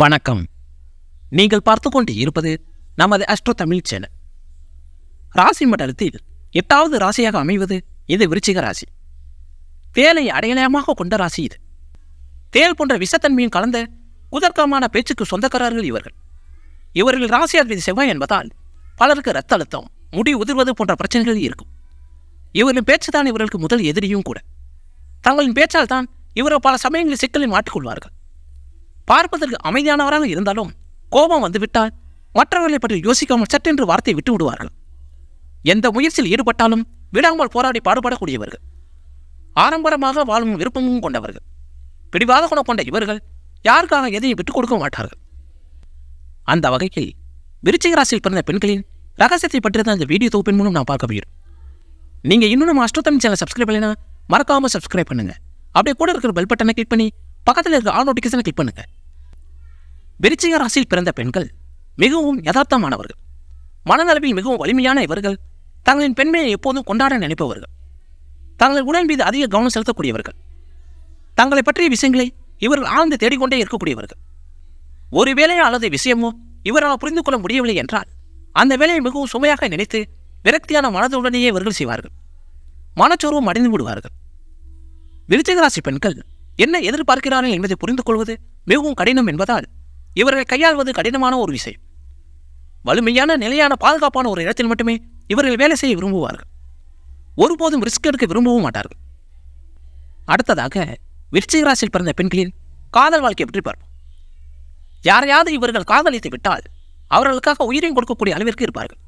வணக்கம் நீங்கள் பார்த்து கொண்டு இருப்பது நமது அஷ்ட தமிழ் சேனல் ராசி மண்டலத்தில் எட்டாவது ராசியாக அமைவது இது விருச்சிக ராசி தேலை அடையாளமாக கொண்ட ராசி இது தேல் போன்ற விஷத்தன்மையும் கலந்த குதர்க்கமான பேச்சுக்கு சொந்தக்காரர்கள் இவர்கள் இவர்கள் ராசி அதிபதி செவ்வாய் என்பதால் பலருக்கு ரத்த அழுத்தம் முடி உதிர்வது போன்ற பிரச்சனைகள் இருக்கும் இவர்களின் பேச்சுதான் இவர்களுக்கு முதல் எதிரியும் கூட தங்களின் பேச்சால் தான் இவர்கள் பல சமயங்களில் சிக்கலில் மாட்டிக்கொள்வார்கள் பார்ப்பதற்கு அமைதியானவராக இருந்தாலும் கோபம் வந்துவிட்டால் மற்றவர்களை பற்றி யோசிக்காமல் சட்டென்று வார்த்தையை விட்டு விடுவார்கள் எந்த முயற்சியில் ஈடுபட்டாலும் விடாமல் போராடி பாடுபடக்கூடியவர்கள் ஆடம்பரமாக வாழும் விருப்பமும் கொண்டவர்கள் பிடிவாத குணம் கொண்ட இவர்கள் யாருக்காக எதையும் விட்டுக் கொடுக்க மாட்டார்கள் அந்த வகையில் விருச்சிக ராசியில் பிறந்த பெண்களின் ரகசியத்தை பற்றி அந்த இந்த வீடியோ தொகுப்பின் மூலம் நான் பார்க்க முடியும் நீங்கள் இன்னும் நம்ம அஷ்டோத்தம் சேனல் சப்ஸ்கிரைப் இல்லைன்னா மறக்காமல் சப்ஸ்கிரைப் பண்ணுங்கள் அப்படியே கூட இருக்கிற பெல் பட்டனை கிளிக் பண்ணி பக்கத்தில் இருக்கிற ஆல் நோட்டிஃபிகேஷனை கிளிக் பண்ணுங்கள் விருச்சிக ராசியில் பிறந்த பெண்கள் மிகவும் யதார்த்தமானவர்கள் மனநலவில் மிகவும் வலிமையான இவர்கள் தங்களின் பெண்மையை எப்போதும் கொண்டாட நினைப்பவர்கள் தங்கள் உடல் மீது அதிக கவனம் செலுத்தக்கூடியவர்கள் தங்களை பற்றிய விஷயங்களை இவர்கள் ஆழ்ந்து தேடிக்கொண்டே இருக்கக்கூடியவர்கள் ஒரு வேலை அல்லது விஷயமோ இவரால் புரிந்து கொள்ள முடியவில்லை என்றால் அந்த வேலையை மிகவும் சுமையாக நினைத்து விரக்தியான மனதுடனேயே இவர்கள் செய்வார்கள் மனச்சோர்வம் அடைந்து விடுவார்கள் விருச்சிகராசி பெண்கள் என்ன எதிர்பார்க்கிறார்கள் என்பதை புரிந்து கொள்வது மிகவும் கடினம் என்பதால் இவர்களை கையாள்வது கடினமான ஒரு விஷயம் வலிமையான நிலையான பாதுகாப்பான ஒரு இடத்தில் மட்டுமே இவர்கள் வேலை செய்ய விரும்புவார்கள் ஒருபோதும் ரிஸ்க் எடுக்க விரும்பவும் மாட்டார்கள் அடுத்ததாக விருச்சிகராசியில் பிறந்த பெண்களின் காதல் வாழ்க்கையை பற்றி பார்ப்போம் யாரையாவது இவர்கள் காதலித்து விட்டால் அவர்களுக்காக உயிரையும் கொடுக்கக்கூடிய அளவிற்கு இருப்பார்கள்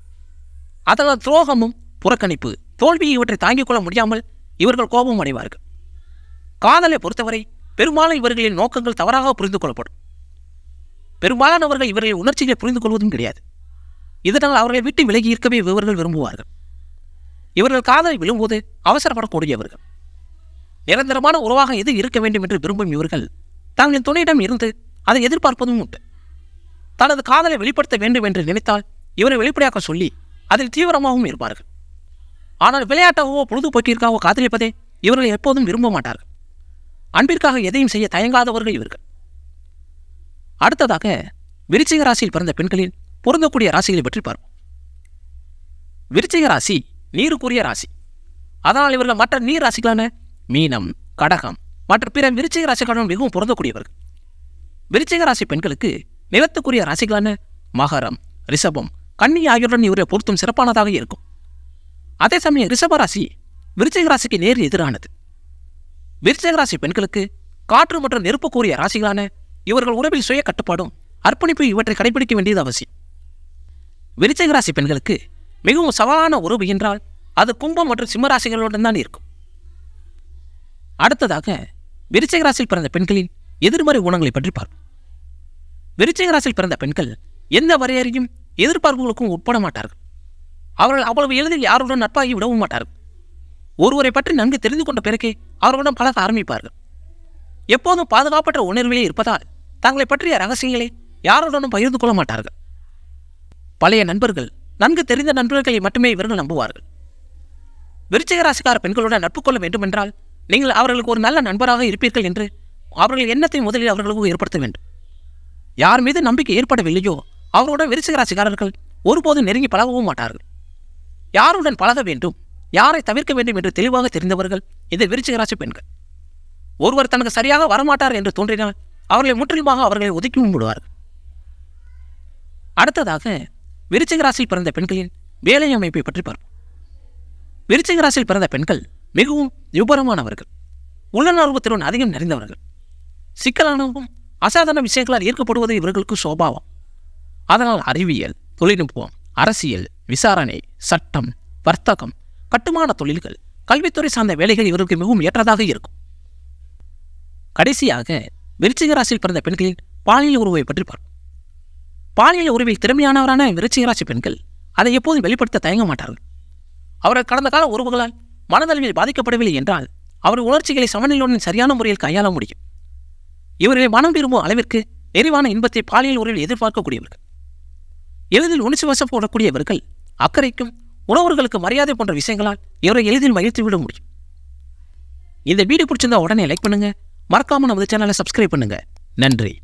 அதனால் துரோகமும் புறக்கணிப்பு தோல்வி இவற்றை தாங்கிக் கொள்ள முடியாமல் இவர்கள் கோபம் அடைவார்கள் காதலை பொறுத்தவரை பெரும்பாலும் இவர்களின் நோக்கங்கள் தவறாக புரிந்து கொள்ளப்படும் பெரும்பாலானவர்கள் இவர்களின் உணர்ச்சிகளை புரிந்து கொள்வதும் கிடையாது இதனால் அவர்களை விட்டு விலகி இருக்கவே இவர்கள் விரும்புவார்கள் இவர்கள் காதலை விழும்போது அவசரப்படக்கூடியவர்கள் நிரந்தரமான உறவாக எது இருக்க வேண்டும் என்று விரும்பும் இவர்கள் தங்களின் துணையிடம் இருந்து அதை எதிர்பார்ப்பதும் உண்டு தனது காதலை வெளிப்படுத்த வேண்டும் என்று நினைத்தால் இவரை வெளிப்படையாக சொல்லி அதில் தீவிரமாகவும் இருப்பார்கள் ஆனால் விளையாட்டாகவோ பொழுதுபோக்கிற்காகவோ காதலிப்பதே இவர்கள் எப்போதும் விரும்ப மாட்டார்கள் அன்பிற்காக எதையும் செய்ய தயங்காதவர்கள் இவர்கள் அடுத்ததாக விருச்சிக ராசியில் பிறந்த பெண்களில் பொருந்தக்கூடிய ராசிகளை பற்றி பார்ப்போம் விருச்சிக ராசி நீருக்குரிய ராசி அதனால் இவர்கள் மற்ற நீர் ராசிகளான மீனம் கடகம் மற்ற பிற விருச்சிக ராசிகளுடன் மிகவும் பொருந்தக்கூடியவர்கள் விருச்சிக ராசி பெண்களுக்கு நிலத்துக்குரிய ராசிகளான மகரம் ரிஷபம் கன்னி ஆகியோருடன் இவரை பொருத்தும் சிறப்பானதாக இருக்கும் அதே சமயம் ரிஷப ராசி விருச்சிக ராசிக்கு நேர் எதிரானது விருச்சிக ராசி பெண்களுக்கு காற்று மற்றும் நெருப்புக்குரிய ராசிகளான இவர்கள் உறவில் சுய கட்டுப்பாடும் அர்ப்பணிப்பு இவற்றை கடைபிடிக்க வேண்டியது அவசியம் விருச்சிக ராசி பெண்களுக்கு மிகவும் சவாலான உறவு என்றால் அது கும்பம் மற்றும் சிம்மராசிகளுடன் தான் இருக்கும் அடுத்ததாக விருச்சிக ராசியில் பிறந்த பெண்களின் எதிர்மறை குணங்களை பற்றி பார்ப்போம் விருச்சிக ராசியில் பிறந்த பெண்கள் எந்த வரையறையும் எதிர்பார்ப்புகளுக்கும் உட்பட மாட்டார்கள் அவர்கள் அவ்வளவு எளிதில் யாருடன் நட்பாகி விடவும் மாட்டார்கள் ஒருவரை பற்றி நன்கு தெரிந்து கொண்ட பிறகே அவர்களுடன் பழக ஆரம்பிப்பார்கள் எப்போதும் பாதுகாப்பற்ற உணர்விலே இருப்பதால் தங்களை பற்றிய ரகசியங்களை யாருடனும் பகிர்ந்து கொள்ள மாட்டார்கள் பழைய நண்பர்கள் நன்கு தெரிந்த நண்பர்களை மட்டுமே இவர்கள் நம்புவார்கள் விருச்சிக ராசிக்கார பெண்களுடன் நட்பு கொள்ள வேண்டுமென்றால் நீங்கள் அவர்களுக்கு ஒரு நல்ல நண்பராக இருப்பீர்கள் என்று அவர்கள் எண்ணத்தை முதலில் அவர்களுக்கு ஏற்படுத்த வேண்டும் யார் மீது நம்பிக்கை ஏற்படவில்லையோ அவருடன் விருச்சிக ராசிக்காரர்கள் ஒருபோதும் நெருங்கி பழகவும் மாட்டார்கள் யாருடன் பழக வேண்டும் யாரை தவிர்க்க வேண்டும் என்று தெளிவாக தெரிந்தவர்கள் இந்த விருச்சிக ராசி பெண்கள் ஒருவர் தனக்கு சரியாக வரமாட்டார் என்று தோன்றினால் அவர்களை முற்றிலுமாக அவர்களை ஒதுக்கியும் விடுவார்கள் அடுத்ததாக விருச்சிக ராசியில் பிறந்த பெண்களின் வேலை அமைப்பை பற்றி பார்ப்போம் விருச்சிக ராசியில் பிறந்த பெண்கள் மிகவும் விபரமானவர்கள் திறன் அதிகம் நிறைந்தவர்கள் சிக்கலானவும் அசாதாரண விஷயங்களால் ஈர்க்கப்படுவது இவர்களுக்கு சோபாவம் அதனால் அறிவியல் தொழில்நுட்பம் அரசியல் விசாரணை சட்டம் வர்த்தகம் கட்டுமான தொழில்கள் கல்வித்துறை சார்ந்த வேலைகள் இவருக்கு மிகவும் ஏற்றதாக இருக்கும் கடைசியாக விருச்சிக ராசியில் பிறந்த பெண்களின் பாலியல் உறவை பற்றி பார்ப்போம் பாலியல் உறவில் திறமையானவரான விருச்சிக ராசி பெண்கள் அதை எப்போதும் வெளிப்படுத்த தயங்க மாட்டார்கள் அவர்கள் கடந்த கால உறவுகளால் மனதளவில் பாதிக்கப்படவில்லை என்றால் அவர் உணர்ச்சிகளை சமநிலையுடன் சரியான முறையில் கையாள முடியும் இவர்களை மனம் விரும்பும் அளவிற்கு நிறைவான இன்பத்தை பாலியல் உறவில் எதிர்பார்க்கக்கூடியவர்கள் எளிதில் உணர்ச்சி வசம் போடக்கூடியவர்கள் அக்கறைக்கும் உணவர்களுக்கு மரியாதை போன்ற விஷயங்களால் இவரை எளிதில் மகிழ்த்து விட முடியும் இந்த வீடு பிடிச்சிருந்தா உடனே லைக் பண்ணுங்கள் மறக்காமல் நமது சேனலை சப்ஸ்கிரைப் பண்ணுங்கள் நன்றி